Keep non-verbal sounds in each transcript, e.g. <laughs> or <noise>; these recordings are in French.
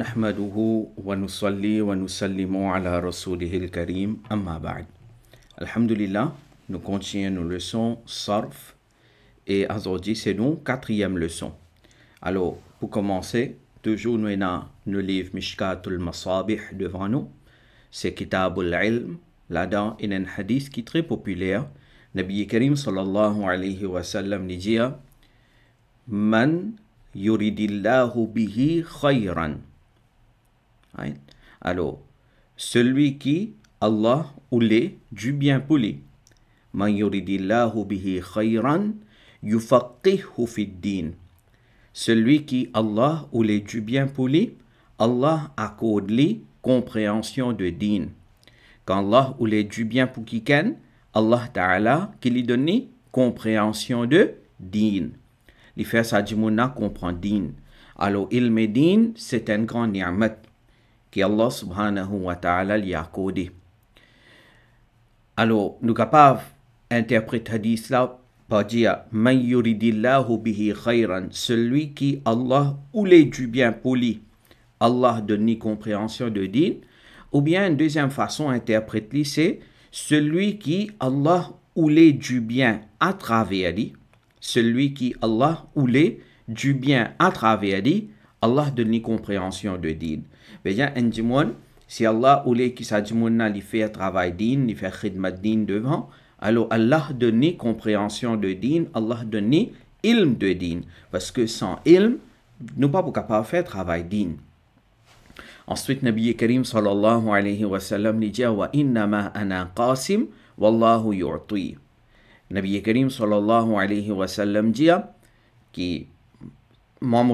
نحمده ونصلي ونسلم على رسوله الكريم أما بعد الحمد لله nous continuons nos leçons sarf et aujourd'hui c'est donc quatrième leçon alors pour commencer toujours nous avons le livre Mishkatul Masabih devant nous c'est Kitab al-Ilm là-dedans il y a un hadith qui est très populaire Nabi Karim sallallahu alayhi wa sallam dit Man yuridillahu bihi khayran Alors, celui qui, Allah ou les, du bien pour lui, poli. Celui qui, Allah ou les du bien pour lui, Allah accorde lui compréhension de din. Quand Allah ou les du bien pour qui Allah Ta'ala qui lui donne compréhension de din. Il fait sa comprend din. Alors, il me din, c'est un grand ni'mat. Alors, nous capables d'interpréter hadith là par dire celui qui Allah voulait du bien pour lui. Allah donne compréhension de din. Ou bien, une deuxième façon d'interpréter c'est celui qui Allah voulait du bien à travers lui. Celui qui Allah voulait du bien à travers lui, Allah donne une compréhension de din si Allah veut ki sa din, khidmat din Allah donne compréhension de din, Allah donne ilm de din, que sans ilm, pas ne pou faire faire travail din. Ensuite, Nabi Karim sallallahu alayhi wa sallam wa innama ana qasim wallahu yu'ti. Nabi Karim sallallahu alayhi wa sallam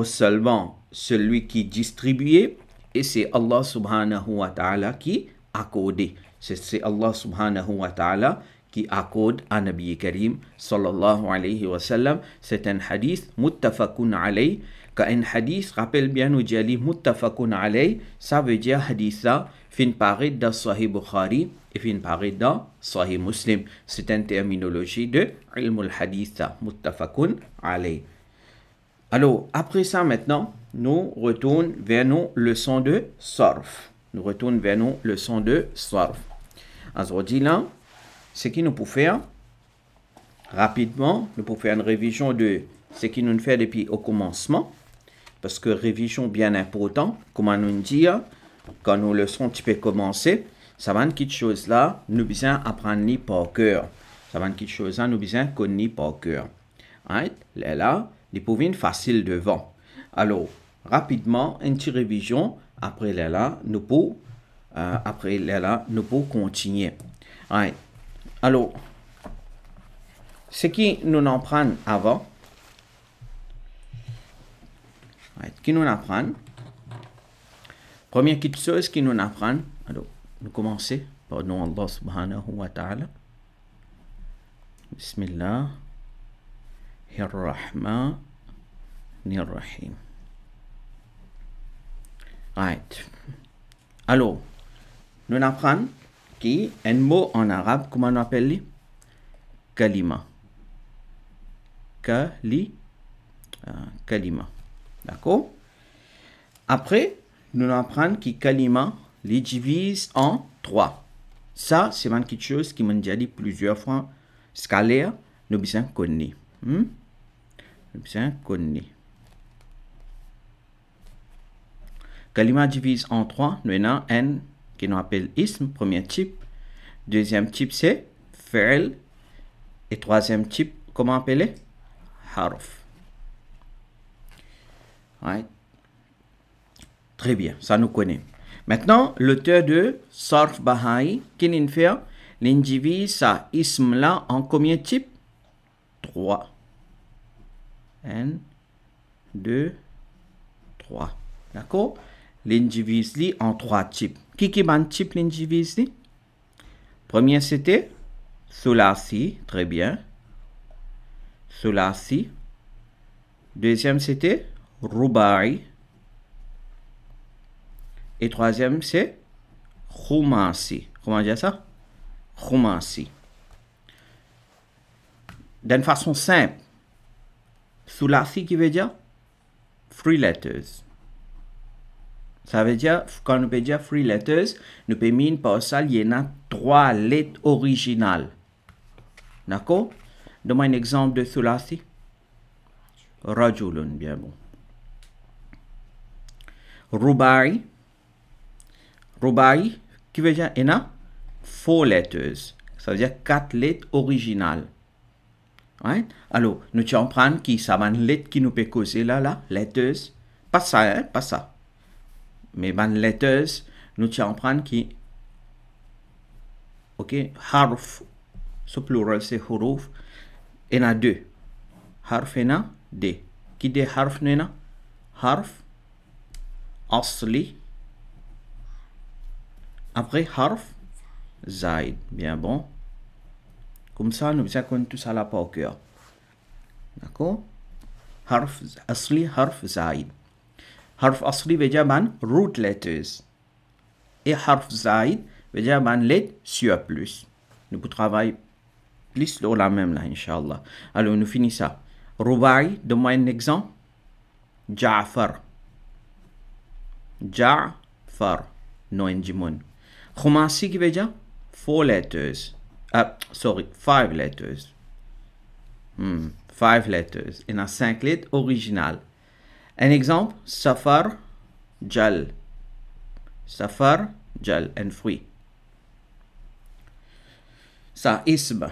seulement celui qui distribuait et c'est Allah subhanahu wa ta'ala qui accordé. C'est Allah subhanahu wa ta'ala qui accorde à Nabi Karim sallallahu alayhi wa sallam. C'est un hadith muttafaqun alayh. Quand un hadith, rappelle bien nous dit muttafaqun alayh, ça veut dire hadith là, fin paraît dans Sahih Bukhari et fin paraît dans Sahih Muslim. C'est une terminologie de ilm al-hadith muttafaqun alayh. Alors, après ça, maintenant, nous retournons vers nos leçons de SORF. Nous retournons vers nos leçons de Alors Aujourd'hui, là, ce qui nous faut faire, rapidement, nous pouvons faire une révision de ce qui nous fait depuis au commencement. Parce que révision bien important, comment nous dire, quand nous leçons tu commencé? commencer, ça va une petite chose là, nous besoin apprendre ni par cœur. Ça va une petite chose là, nous besoin connaître par cœur. Right? Là, là, les pouvines facile devant. Alors, rapidement, une petite révision. Après là, nous pour euh, après là, nous pouvons continuer. Right. Alors, ce qui nous apprend avant, qui nous apprend, première petite chose qui nous apprend, alors, nous commençons par nom Allah subhanahu wa ta'ala. Bismillah. الرحمن الرحيم Right. Alors, nous apprenons qui un mot en arabe, comment on appelle Kalima. Kali, euh, kalima. D'accord Après, nous apprenons qui kalima les divise en trois. Ça, c'est quelque chose qui m'a déjà dit plusieurs fois. Scalaire, nous bien connaît. Hmm? connu. Kalima divise en trois avons N qui nous appelle ism, premier type. Deuxième type c'est Ferel. Et troisième type, comment appeler Harf. Right. Très bien, ça nous connaît. Maintenant, l'auteur de Sarf Bahai, qui nous fait divise sa ism là en combien type? types 3. 1, 2, 3. D'accord L'indivise en trois types. Qui qui man type l'indivis Premier c'était cela-ci, très bien. Cela-ci. Deuxième c'était Rubai. Et troisième c'est Khumasi. Comment dire ça? Khumasi. D'une façon simple, Sulasi qui veut dire free letters. Ça veut dire, quand on peut dire free letters, nous peut mettre ça, en a trois lettres originales. D'accord Donne-moi un exemple de Sulasi. Rajulun, bien bon. Rubari. Rubari, qui veut dire, four letters. Ça veut dire quatre lettres originales. Alors, nous allons prendre qui ça une lettre qui nous peut causer là, là, letteuse. Pas ça, hein, pas ça. Mais une letteuse, nous allons prendre qui. Ok, harf. Ce plural, c'est harf, et y en a deux. Harf, et y en a deux. Qui des harf, il y en a Harf. Asli. Après, harf. Zaid. Bien bon. Comme ça, nous avons tout ça la pas au cœur. D'accord harf asli harf zaid harf asli بيجاب عن root letters et حرف زايد بيجاب ban let sur plus nous pouvons travailler plus sur la même là inshallah alors nous finissons ça رباعي donne-moi un exemple jafar jafar نوين جمون خماسي كي بيجا four letters Ah, sorry, five letters. Hmm, five letters. Il y en a cinq lettres originales. Un exemple, safar jal. Safar jal, un fruit. Ça, isb.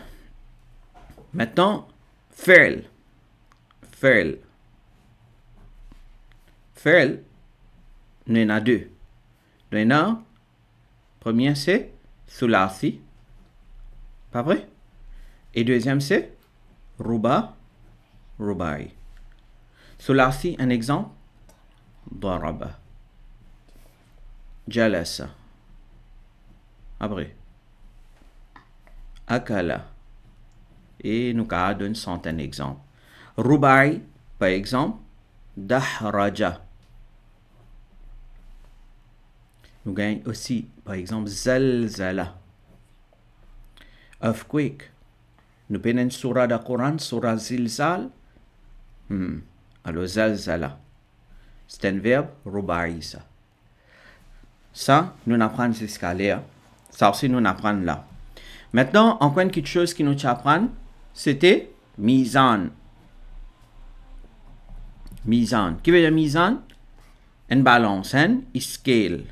Maintenant, fell, fell, fell, il y en a deux. Il en premier c'est thulasi, pas vrai Et deuxième, c'est Ruba, Rubai. Cela-ci, un exemple. Daraba. Jalasa. Après. Akala. Et nous donne centaine d'exemples. Rubai, par exemple. Dahraja. Nous gagnons aussi, par exemple, Zalzala earthquake. Nous benen sura da Koran, sura zilzal. Hmm. Alo zalzala. C'est un verbe rubaïsa. Ça, nous n'apprenons jusqu'à l'air. Ça aussi, nous n'apprenons là. Maintenant, encore une chose qui nous apprend, c'était mizan. Mizan. Qui veut dire mizan? Une balance, une scale.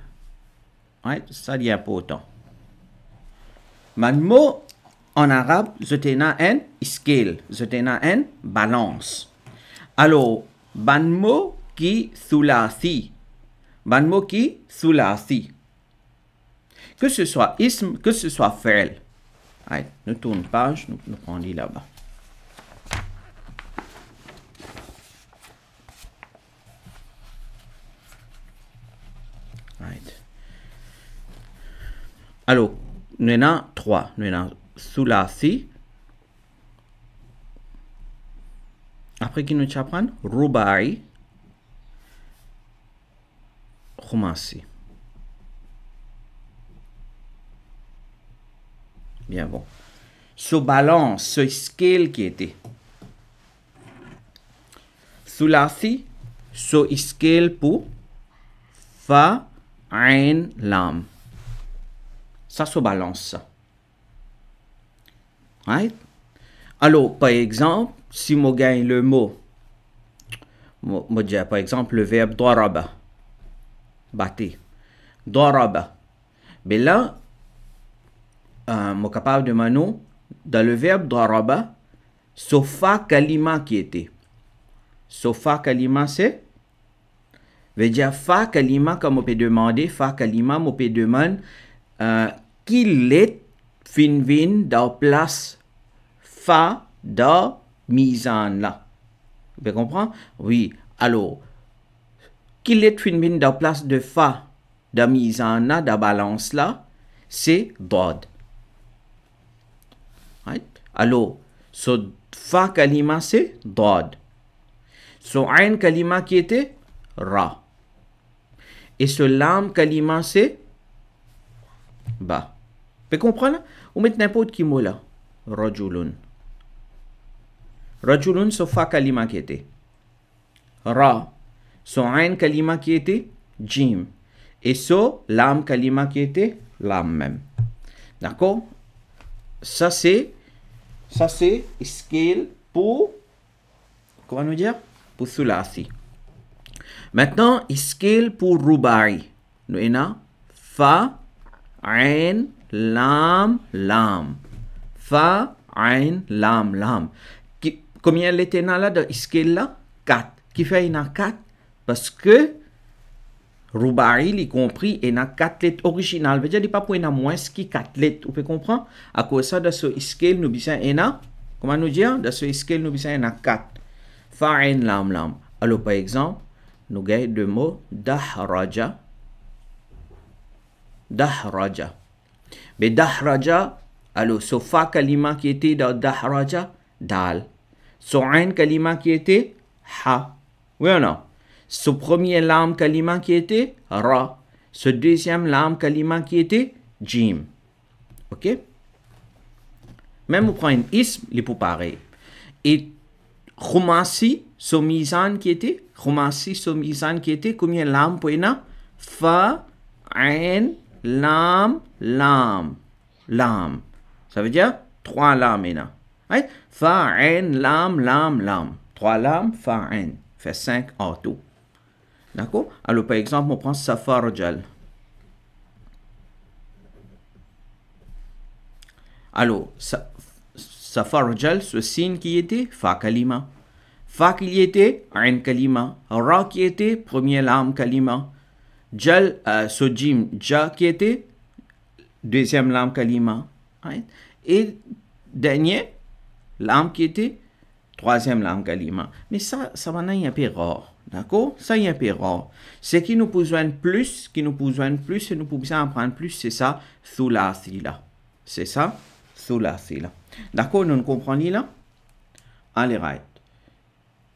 Right? Ça, c'est important. Mais mot en arabe, zetena'en, iskil. un balance. Alors, banmo ki si. Banmo ki si. Que ce soit ism, que ce soit fel. Allez, ne tourne pas, nous, nous on là-bas. Alors, nous en avons trois. Nous en sulasi. Après apprend, rubai, khumasi. Bien bon. Ce balance, ce scale qui était. Sulasi, ce scale pour fa, ain, lam. Ça se balance. Alors, par exemple, si je gagne le mot, je dis par exemple le verbe doraba ».« bâti, Doraba ». Mais là, euh, je capable de mano, dans le verbe daraba, sofa kalima qui était. Sofa kalima c'est veut dire fa kalima comme on peut demander, fa kalima on peut demander euh, qui l'est fin vin dans place fa, da, en la. Vous pouvez comprendre Oui. Alors, qui est une dans la place de fa, mise en la, da, balance là, c'est dod. Right? Alors, so fa kalima c'est dod. So ein kalima qui était ra. Et ce lam kalima c'est ba. Vous pouvez comprendre Ou mettre n'importe qui mot là. Rajulun. Rajulun sofa kalima kete Ra. So ain kalima kete Jim. Et so lam kalima lam même. D'accord Ça c'est ça c'est scale pour comment nous dire Pour sulasi. Maintenant, scale pour rubai. Nous fa ain lam lam. Fa ain lam lam. Combien elle était là de Iskella 4. Qui fait une 4 Parce que Rubai, y compris, il y en a 4 lettres originales. veut dire il pas pour moins qui 4 lettres. Vous pouvez comprendre À cause de ce Iskel, nous disons Comment nous dire Dans ce Iskel, nous disons 4. Fa'en lam lam. Alors par exemple, nous avons deux mots dahraja. Dahraja. Mais dahraja, alors, ce fa kalima qui était dans dahraja, dal un kalima qui était ha. Oui ou non Ce premier lame kalima qui était ra. Ce deuxième lame kalima qui était jim. Ok Même on prend un ism, les pour pareil. Et khumasi, misan qui était khumasi, misan qui était combien lame pour Fa, Un lam, lam, lam. Ça veut dire trois lames maintenant fa n lam, lam, lam. Trois lames, n Fait cinq en tout. D'accord Alors, par exemple, on prend safarjal. Alors, JAL, ce signe qui était fa kalima. Fa qui était en kalima. Ra qui était premier lame kalima. Jal, ce euh, jim ja qui était deuxième lame kalima. Et dernier, l'âme qui était, troisième l'âme Kalima. Mais ça, ça va un peu rare. D'accord Ça a un peu rare. Ce qui nous besoin plus, qui nous besoin plus, et nous pouvons apprendre plus, c'est ça, Thulathila. C'est ça, Thulathila. D'accord Nous comprenons là Allez, right.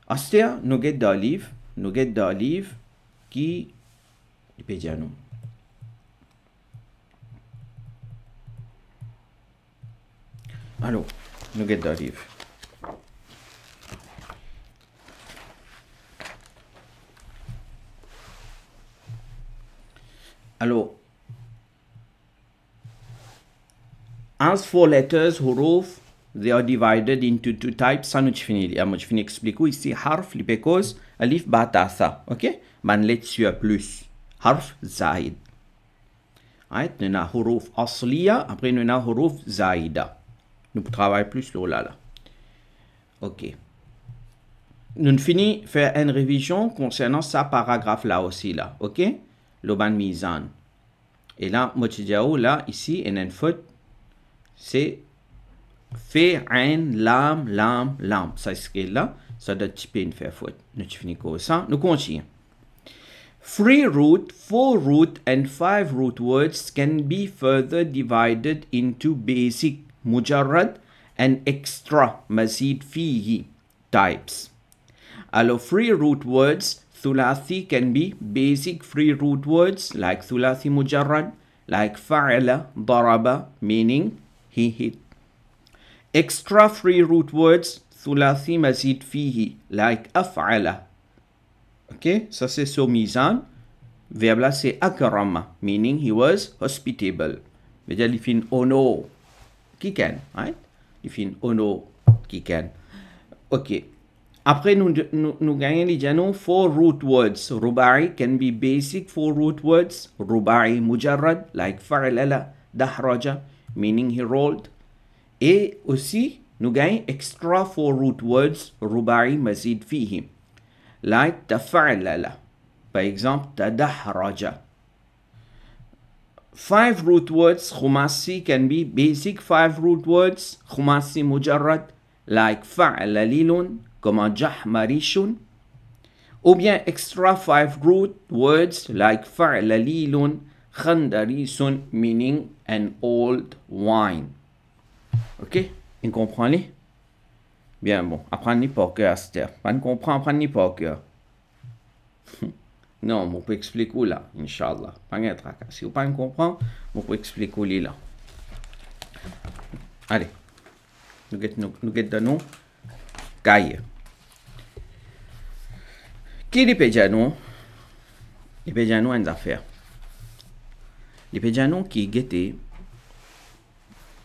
Astéa, nous d'olive. des d'olive. nous avons des livre qui. Alors nougat d'arif Alors, as for letters, huruf, they are divided into two types explico ici harf li because alif batasa. Ok? Man let's plus. Harf zaid. Right? Nous huruf asliya, après nous huruf zaida nous travaillons plus là là. OK. Nous finissons faire une révision concernant ce paragraphe là aussi là, OK? L'oban misan. Et là, motidiao là ici, une faute, c'est fait un lam lam lam. Ça c'est là, ça doit typer une faire faute. Nous finis comme ça, nous continuons. Free root, four root, and five root words can be further divided into basic مجرد and extra mazid fihi types. Allo free root words, thulathi can be basic free root words like thulathi mujarrad, like fa'ala, daraba, meaning he hit. Extra free root words, thulathi mazid fihi, like af'ala. Okay, ça c'est sur mizan. Verbe là c'est akarama meaning he was hospitable. Mais il fait oh no, Kikan, right? If you know Kikan. Okay. Après, nous, nous, nous gagnons les janons four root words. Rubai can be basic four root words. Rubai mujarrad, like fa'alala, dahraja, meaning he rolled. Et aussi, nous gagnons extra four root words. Rubai mazid fihim, like tafa'alala. Par exemple, tadahraja. five root words Khumasi, can be basic five root words Khumasi مجرد like فعل lilun comme Jahmarishun ou bien extra five root words like فعل lilun Khandarisun meaning an old wine ok Vous comprenez? bien bon apprendre ni que à ce vous comprenez apprendre ni ça? <laughs> Non, je peux expliquer là, Inch'Allah. Pas de Si vous ne comprenez pas, je peux expliquer là. Allez, nous dans nous Qui le Le a une affaire. Le qui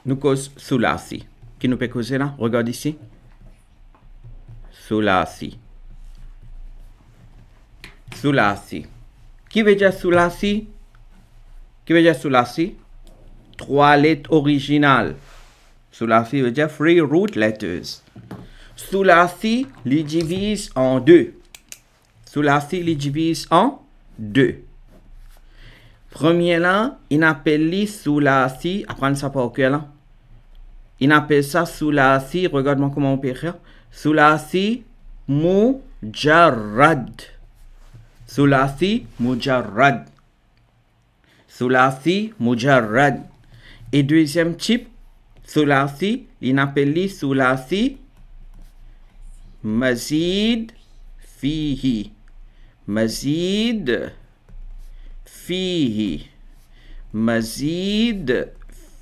nous causent soulasi. Qui nous peut causer là Regarde ici. Soulasi. Sulasi, Qui veut dire Soulasi? Qui veut dire Soulasi? Trois lettres originales. Sulasi veut dire Free Root Letters. Sulasi, les divise en deux. Sulasi, les divise en deux. Premier là, il appelle Soulasi, Apprends ça par quel Il appelle ça Soulasi, regarde-moi comment on peut faire. mou Mujarad. ثلاثي مجرد ثلاثي مجرد اي دوزيام type ثلاثي لنبلي ثلاثي مزيد فيه مزيد فيه مزيد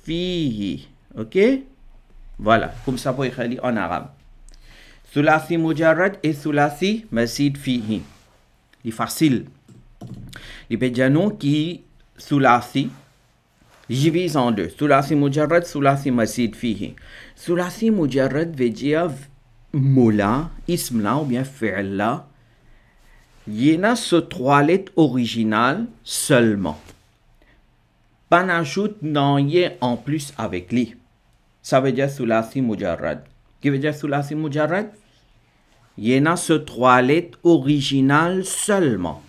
فيه اوكي فوالا كوم سابو بو يخلي en arabe ثلاثي مجرد اي ثلاثي مزيد فيه di facile. gens qui sulasi divise en deux. Sulasi mujarrad, sulasi masid fihi. Sulasi mujarrad veut dire mola, ismla ou bien fi'la. Il y a ce trois lettres originales seulement. Pas n'ajoute n'en en plus avec lui. Ça veut dire sulasi mujarrad. Qui veut dire sulasi mujarrad? Il y en a trois lettres originales seulement.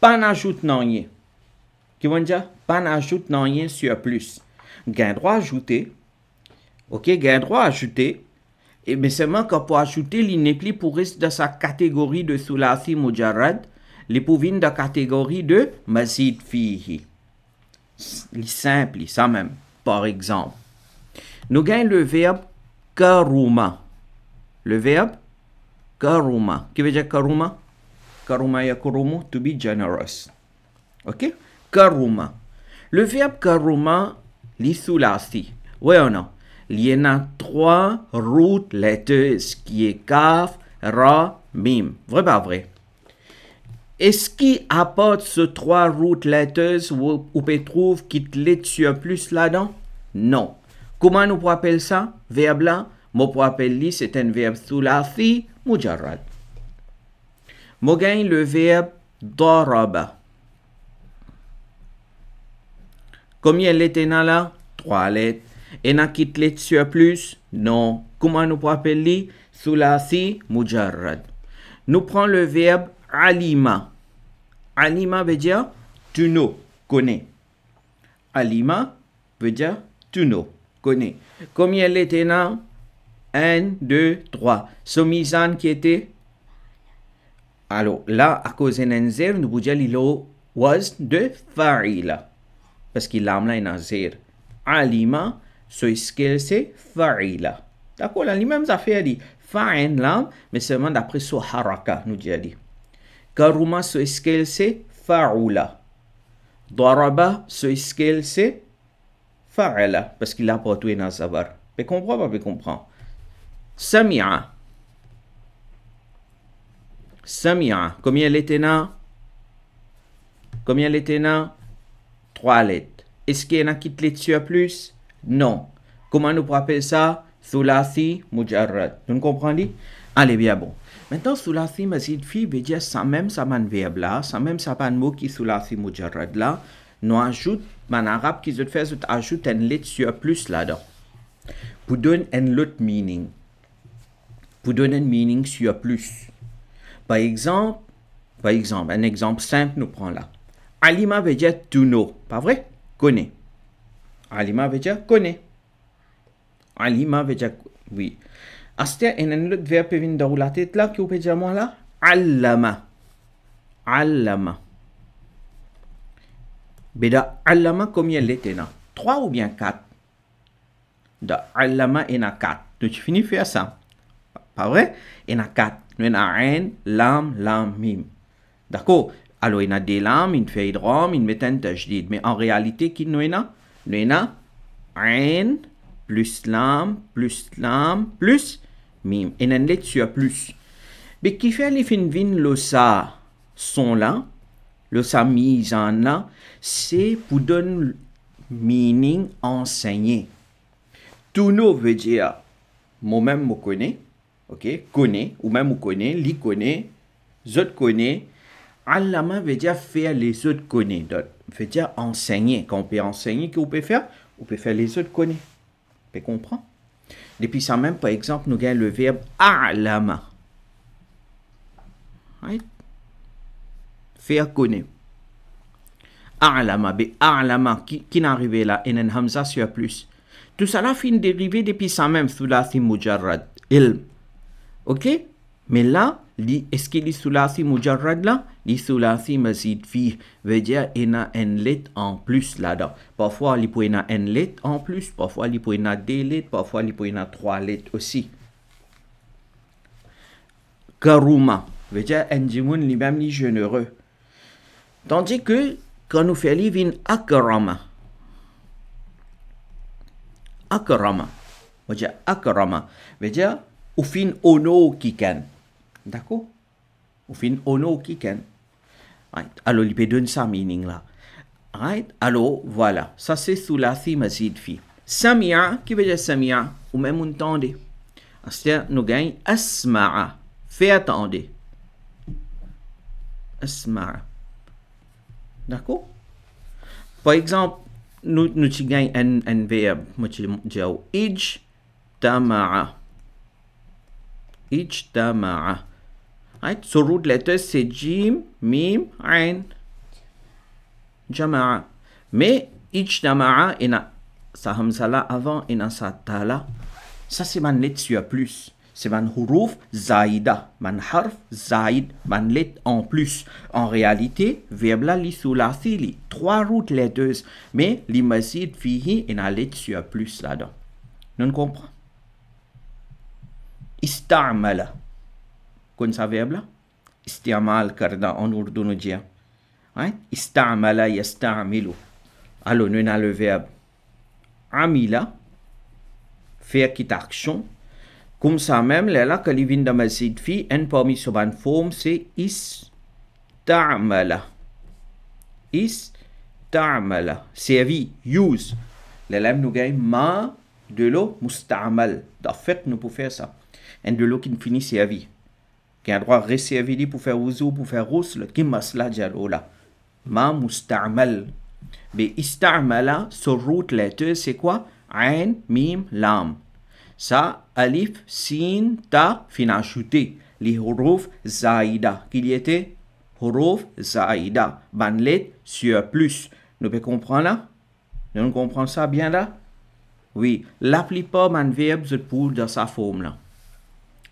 Pas n'ajoute rien. Qui vont dire? Pas n'ajoute rien sur plus. Gain droit ajouté. Ok, gain droit ajouté. Et mais seulement quand pour ajouter l'inépli pour rester dans sa catégorie de soulasi mujarrad, les pouvines de la catégorie de mazid fihi. Simple, ça même. Par exemple, nous avons le verbe karuma le verbe karuma. Qui veut dire karuma? Karuma yakurumu, to be generous. Ok? Karuma. Le verbe karuma, l'isulasi. Oui ou non? Il y en a trois routes lettres qui est kaf, ra, mim. Vrai pas vrai? Est-ce qui apporte ces trois routes où ou, peut trouve qu'il y a plus là-dedans? Non. Comment nous appeler ça? Verbe là? Je pour appeler, c'est un verbe fi mujarrad. Mot gagne le verbe doraba. Combien lettres était là? Trois lettres. Et n'a qu'une lettre sur plus? Non. Comment nous pour appeler? la Thulathi mujarrad. Nous prenons le verbe alima. Alima veut dire tu nous connais. Alima veut dire tu nous connais. Combien lettres là 1, 2, 3. Somizan qui était Alors là, à cause d'un nazir, nous pouvons dire was de farila. Parce qu'il a un nazir. Alima, ce qu'il c'est farila. D'accord, la même affaire dit fa'in lam, mais seulement d'après ce haraka, nous dit. Karuma, ce qu'il c'est fa'ula. Dwaraba, ce qu'il c'est fa'ala. Parce qu'il a porté dans sa barre. Mais comprends pas, mais comprends. Samia. Samia. combien a? combien là? trois lettres est-ce qu'il y en a une te lettre sur plus non comment nous appeler ça thulathi mujarrad Vous comprenez? allez bien bon Maintenant, Sulathi Mazid fi veut dire ça même ça man verbe là, ça même ça man mot qui Sulathi Mujarrad là, nous ajoute, en arabe qui se fait, ajoute une lettre sur plus là-dedans. Pour donner un autre meaning pour donner un meaning sur plus. Par exemple, par exemple, un exemple simple nous prend là. Alima veut dire to know, pas vrai? Connaît. Alima veut dire connaît. Alima veut dire oui. Astia, il y a un autre verbe qui vient dans la tête là, qui peut dire moi là? Allama. Allama. dans « allama combien l'était là? 3 ou bien 4? Da allama en a 4. Donc tu finis faire ça. Pas vrai Il y en a quatre. Nous a un, lam, lam, mime. D'accord Alors, il y a des lames, une feuille de rhum, une méthane tajdid. Mais en réalité, qui nous en a Nous en a un, plus lam, plus lam, plus mim. Il y a sur plus. Mais qui fait les vin le sa son là, le sa mise en là, c'est pour donner meaning enseigné. Tout nous veut dire, moi-même, je connais ok, connaît, ou même connaît, lui connaît, autres connaît. Allama veut dire faire les autres connaît, veut dire enseigner. Quand on peut enseigner, qu'on peut faire On peut faire les autres connaît. On peut comprendre. Depuis ça même, par exemple, nous gagnons le verbe alama. Right? Faire connaître. A'lama, a'lama, qui, qui arrivé là, et hamza sur plus. Tout cela une dérivée depuis ça même, thulathi mujarrad, Il Ok Mais là, est-ce que sulasi Mujarrad là sulasi Mazid fi veut dire il y un let en plus là-dedans. Parfois, il peut y avoir un let en plus, parfois, il peut y avoir deux lettres, parfois, il peut y avoir trois lettres aussi. Karuma veut dire un lui-même ni généreux. Tandis que quand nous faisons vin akrama, akrama, veut dire akarama, veut dire ou fin Ono Kiken. D'accord fin Ono qui Right. Alors, il peut donner sa meaning là. Right. Alors, voilà. Ça, c'est Thulathi Mazid Fi. Samia, qui veut dire Samia Ou même entendez. C'est-à-dire, nous gagnons Asma'a. Fais attendre. Asma'a. D'accord Par exemple, nous, nous gagnons un, verbe. je je dis Ij Tama'a ijtama'a. right so root letters c'est jim mim ain jama'a mais ijtama'a ina sa hamza avant ina sa ta là ça c'est man lettre sur plus c'est man huruf zaida man harf zaid man let en plus en réalité verbe la li fili, trois routes les mais li mazid fihi ina lettre sur plus là-dedans on comprend istamala कौन सा Istiamal karda en urdu en urdunogien hein istamala yastamilu alors nous na le verbe amila faire qui action comme ça même là là que vient de masid fi en parmi sur une forme c'est istamala istamala servi use là là nous gagne ma de l'eau mustamal d'en nous pouvons faire ça et de l'eau qui ne finit vie. Qui a droit à servir pour faire ouzo, pour faire rousse, qui masla là Ma moustamal. Mais ista'mala, sur route lettre, c'est quoi? Ain, mim, lam. Ça, alif, sin, ta, fin ajouté. Les huruf zaïda. Qu'il y était? Huruf zaïda. Banlet sur plus. Nous pouvons comprendre là? Nous comprenons ça bien là? Oui. La plupart man de pour dans sa forme là.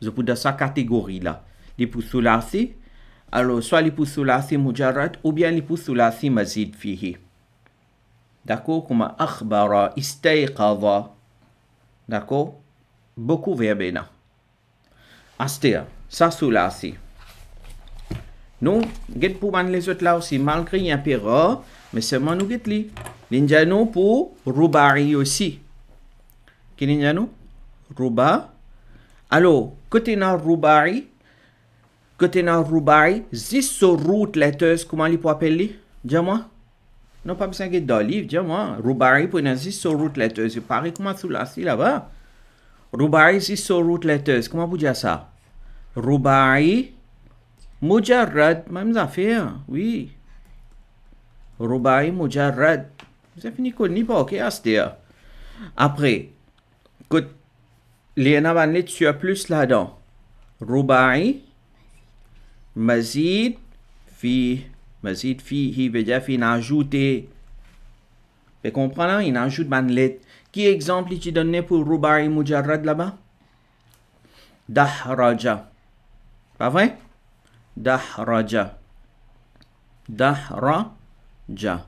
Je peux dans sa catégorie là. Les pour soulasser. Alors, soit les pour soulasser Mujarrat ou bien les pour soulasser Mazid Fihi. D'accord Comme Akhbara, Istaykava. D'accord Beaucoup verbes là. Astéa, ça Non. Nous, get pou man les autres là aussi, malgré un péra, mais c'est moi nous li L'injano pour Rubari aussi. Qui l'injano Ruba. Alo, kote nan Roubaix, kote nan Roubaix, zis so route letters, koman li pou apel li? Djan mwa? Non pa misen gen do liv, djan mwa? Roubaix pou nan zis so route letters. Pari koman sou la si la va? Roubaix zis so route letters. Koman pou dja sa? Roubaix, Moudjarad, mwen mz an fe, oui. Roubaix, Moudjarad. Zè fini koni pa, ok, as de ya. Apre, kote, a Vanley, tu sur plus là-dedans. رباعي Mazid. في Mazid. Fi. veut في ajouté. Vous comprenez? Hein, il ajoute lettre. Quel exemple tu donné pour Ruba'i Mujarrad là-bas? Dahraja. Pas vrai? Dahraja. Dahraja.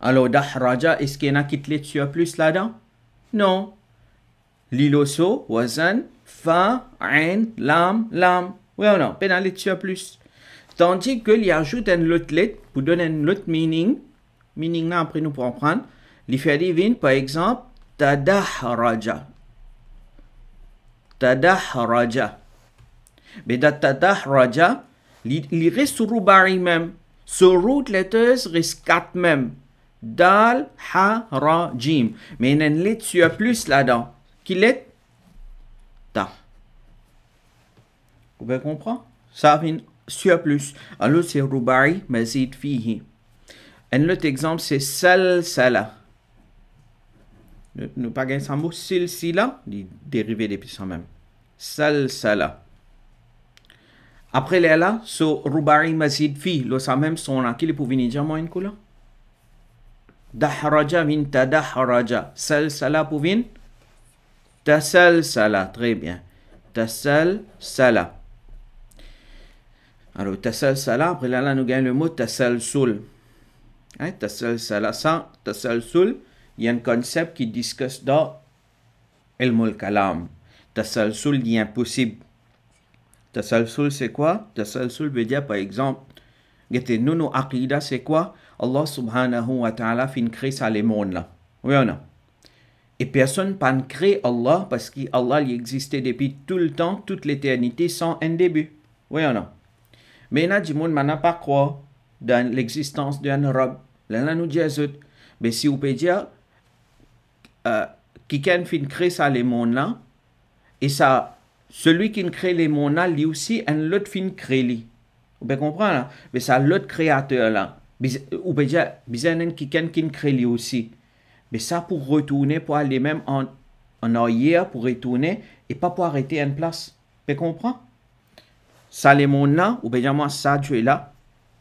Alors, Dahraja, est-ce qu'il y en a qui te les plus là-dedans? Non. Liloso, wazan, fa, ain, lam, lam. Oui ou non? sur plus. Tandis qu'il y ajoute un autre lettre pour donner un autre meaning. Meaning là, après nous pour en prendre. divine, par exemple, tadahraja. Tadahraja. Mais dans tadahraja, il reste sur même. Sur route letteuse reste quatre même. Dal, ha, ra, jim. Mais il y a une lettre plus là-dedans qu'il est ta, Vous pouvez comprendre Ça vient sur plus. Alors, c'est Rubari, mais fihi. Un autre exemple, c'est sal sala. Nous pas gagner mot sila, dérivé depuis ça même. Sal sala. Après les là, ce rubari mazid fi, le ça même son qui pour venir dire moi une couleur. Dahraja vin tadahraja. Sal sala pour venir Tassal Sala. Très bien. Tassal Sala. Alors, Tassal Sala, après là, nous gagnons le mot Tassal Soul. Hein? Tassal Sala. ça, Tassal Soul, il y a un concept qui discute dans El Kalam. Tassal Soul dit impossible. Tassal Soul, c'est quoi Tassal Soul veut dire, par exemple, nous, nous, Aqida, c'est quoi Allah subhanahu wa ta'ala fin une à les là. Oui ou non et personne ne crée Allah parce qu'Allah il existait depuis tout le temps, toute l'éternité, sans un début. Oui Mais il y a des gens qui ne pas croire dans l'existence d'un robe. Là, nous disons, mais si vous pouvez dire, euh, qui crée ça les mondes là, et ça, celui qui crée les mondes là, lui aussi, un autre qui crée lui. Vous pouvez comprendre, là? Hein? Mais ça, l'autre créateur là. Vous pouvez dire, il y a quelqu'un qui crée lui aussi. Mais ça, pour retourner, pour aller même en, en arrière, pour retourner, et pas pour arrêter une place. Tu comprends? les là, ou bien moi, ça, Dieu est là,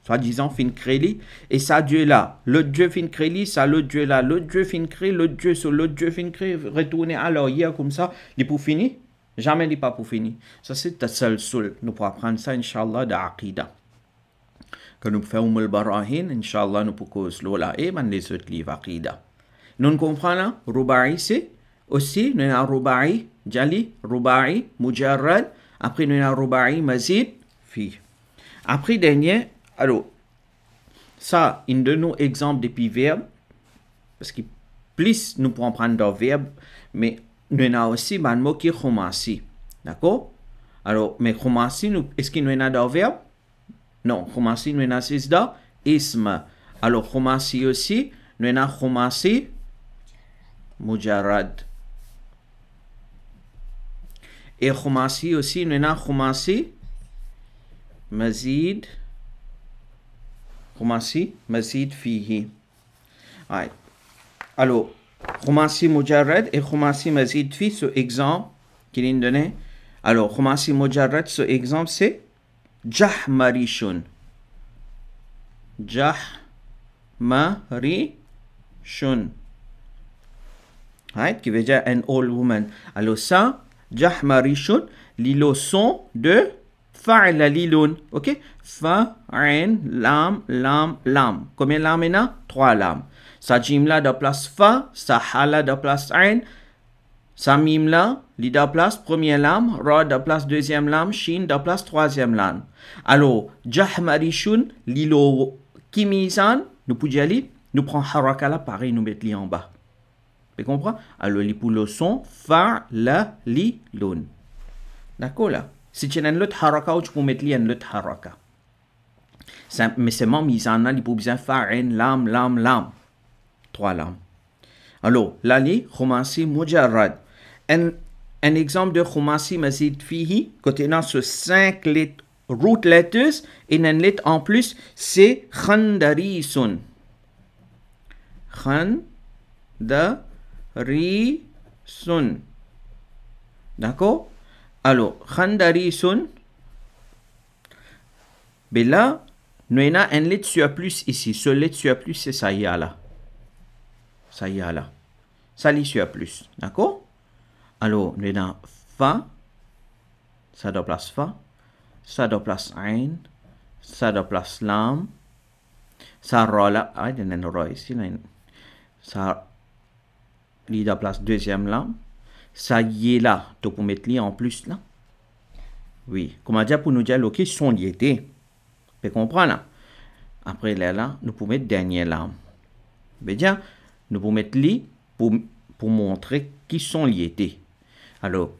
soi-disant fin créli. et ça, Dieu est là. L'autre Dieu fin créli, ça, l'autre Dieu là, l'autre Dieu fin créé, l'autre Dieu sur l'autre Dieu fin créé, retourner à l'arrière comme ça, il est pour finir. Jamais il n'est pas pour finir. Ça, c'est ta seule seule. Nous pouvons apprendre ça, Inch'Allah, de Aqida. Que nous ferons le Barahin, Inch'Allah, nous pouvons cause l'ola et les autres livres Aqida nous comprenons roubari c'est aussi nous avons Roubari, jali Roubari, mujarrad après nous avons Roubari, mazid fi après dernier alors ça il donne nous exemple des verbe parce qu'il plus nous pouvons prendre dans verbe mais nous avons aussi un mot qui commence d'accord alors mais commence est-ce qu'il nous a dans verbe non commence nous a dans isme alors commence aussi nous avons commencé Mujarad. Et Khumasi aussi, nous avons Mazid, Khomasi, Mazid Fihi. Alors, Khumasi Mujarrad et Khumasi Mazid Fihi, ce exemple qu'il est donné. Alors, Khumasi Mujarrad, ce exemple c'est Jahmarishun. Jahmarishun right, qui veut dire an old woman. Alors ça, jahmarishun, lilo son de fa'la liloun. Ok? Fa'in, lam, lam, lam. Combien de lames il Trois lames. Sa jim da de place fa, sa hala da de place ain, sa mim là, li de place première lam ».« ra de place deuxième lam ».« shin de place troisième lam ». Alors, jahmarishun, lilo kimisan, nous pouvons aller, nous prenons harakala pareil, nous mettons en bas. Tu comprends Alors, les le son fa, la, li, lun. D'accord là Si tu as une autre haraka, tu peux mettre une autre haraka. Mais c'est même, ils en ont, ils peuvent faire un lam, lam, lam. Trois lames. Alors, la li, khumasi, mujarrad. Un, un exemple de khumasi, mazid, fihi, côté dans ce cinq lettres, root letters, et une lettre en plus, c'est khandarisun. Khandarisun. Ri son, D'accord Alors, khandarisun. Mais là, nous avons un lait sur plus ici. Ce lait sur plus, c'est ça y a là. Ça y a là. Ça lit plus, D'accord Alors, nous avons fa. Ça doit place fa. Ça doit place AIN Ça doit place lam. Ça rola. Ah, il y a un roi ici. Ça L'idée place la deuxième lame. Ça y est là. Tu peux mettre en plus là. Oui. Comment dire pour nous dire qui sont liés? Tu peux comprendre? Après là, là, nous pouvons mettre la dernière lame. Mais nous pouvons mettre l'idée pour montrer qui sont liés. Alors,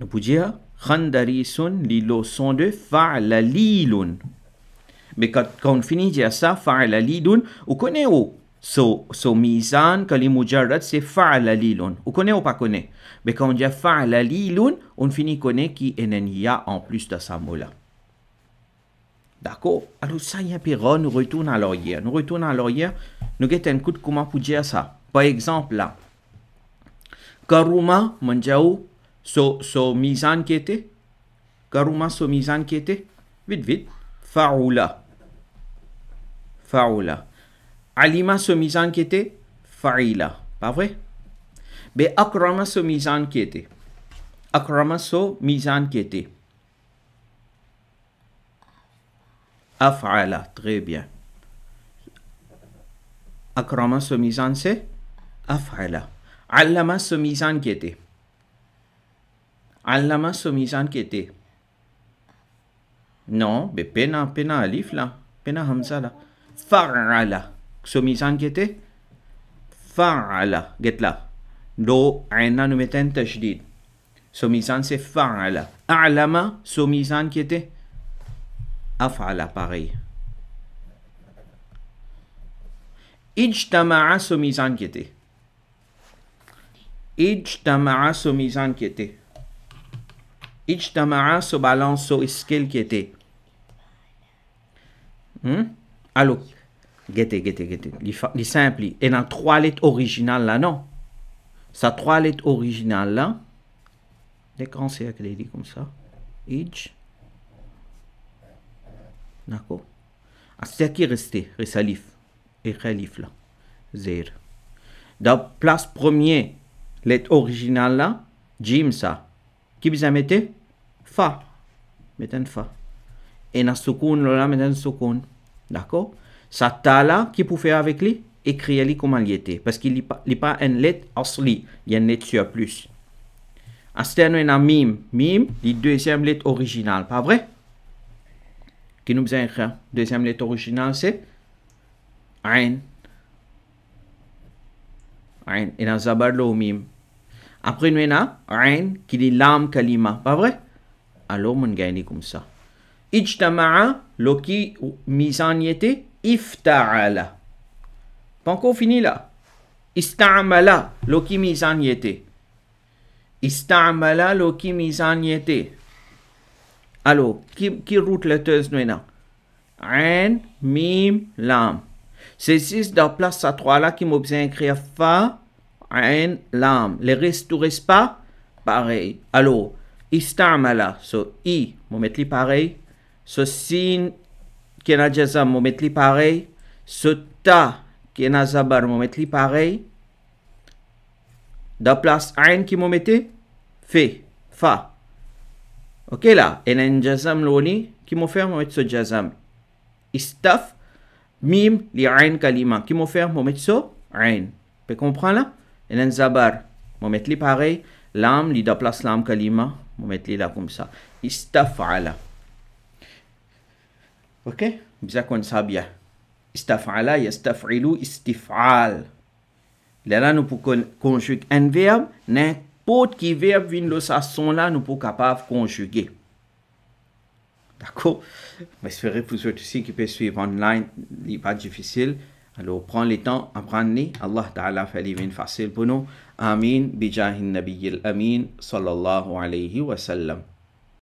nous pouvons dire Randarisson, li c'est que la Mais quand on finit ça, faire la lame, on connaît où? So misan kali كلمة se سي فعل ou ou pas connais? mais quand on dit la on finit ki qui ya » en plus de ce mot là d'accord alors ça y est nous retourne à l'arrière nous retourne à l'arrière nous get un coup de comment pour dire ça par exemple là Karuma manjao so so mizan kete. Karuma so mizan kete. était vite vite faoula faoula Alima se mise en fa'ila. Pas vrai? Be akrama se mise en quête. Akrama se mise en Af'ala. Très bien. Akrama se c'est af'ala. Allama se mise en Allama se mise en Non, mais pena, pena alif là. Pena hamza là. Fa'ala sommes inquiétés Fa'ala, la là. Do, aina, nous mettons tajdid. misan c'est fa'ala. A'lama, misan qui était Af'ala, pareil. Ijtama'a, misan qui était Ijtama'a, misan qui était Ijtama'a, so balance, so iskel, qui était hmm? Allo Guettez, guettez, guettez. Li simple. Et dans trois lettres originales là, non. Sa trois lettres originales là. Les grands cercles, les comme ça. H. D'accord. Ah, c'est qui resté, Resalif. Et Khalif là. Zer. Dans place première, lettre originale là. Jim ça. Qui vous a mettez Fa. Mettez un Fa. Et dans la seconde, là, mettez un seconde. D'accord sa qui qui pouvait faire avec lui, écrire lui comment il était. Parce qu'il a pas une lettre asli, il y a une lettre surplus. nous mim, une mime. Mime, la deuxième lettre originale, pas vrai? Qui nous besoin écrire? Deuxième lettre originale, c'est Ain. Ain. Et dans Zabarlo, mime. Après, nous avons Ain qui dit l'âme kalima, pas vrai? Alors, on gagne comme ça. Ijtama'a, l'oki était. Ifta'ala. Pas encore fini là. Ista'amala, l'okimizan y était. Ista'amala, l'okimizan y Alors, qui, qui route letteuse maintenant? Ain, mim, lam. C'est six dans place à trois là qui m'obtient écrire fa, ain, lam. Les restes, tout reste pas? Pareil. Alors, istamala, so i, Vous mettre pareil. Ce signe kena jazam, m'ometli mettre pareil ce ta kena zabar mo mettre pareil da place ain qui mo mette fe fa ok là en un jazam loli, qui mo faire mo mettre ce jazam istaf mim li ain kalima qui mo faire mo mettre ce ain pe comprends là Et un zabar mo mettre pareil lam li da place lam kalima mo mettre là comme ça istafala Ok? kon sabia. Istaf'ala yastaf'ilu istif'al. Là, nous pouvons conjuguer un verbe, n'importe qui verbe vient de sa son là, nous pouvons capable conjuguer. D'accord Mais que vous êtes aussi qui peuvent suivre online, ce n'est pas difficile. Alors, prend le temps, à Allah Ta'ala fait les facile pour nous. Amin. Bijahin Nabiyil Amin. Sallallahu alayhi wa sallam.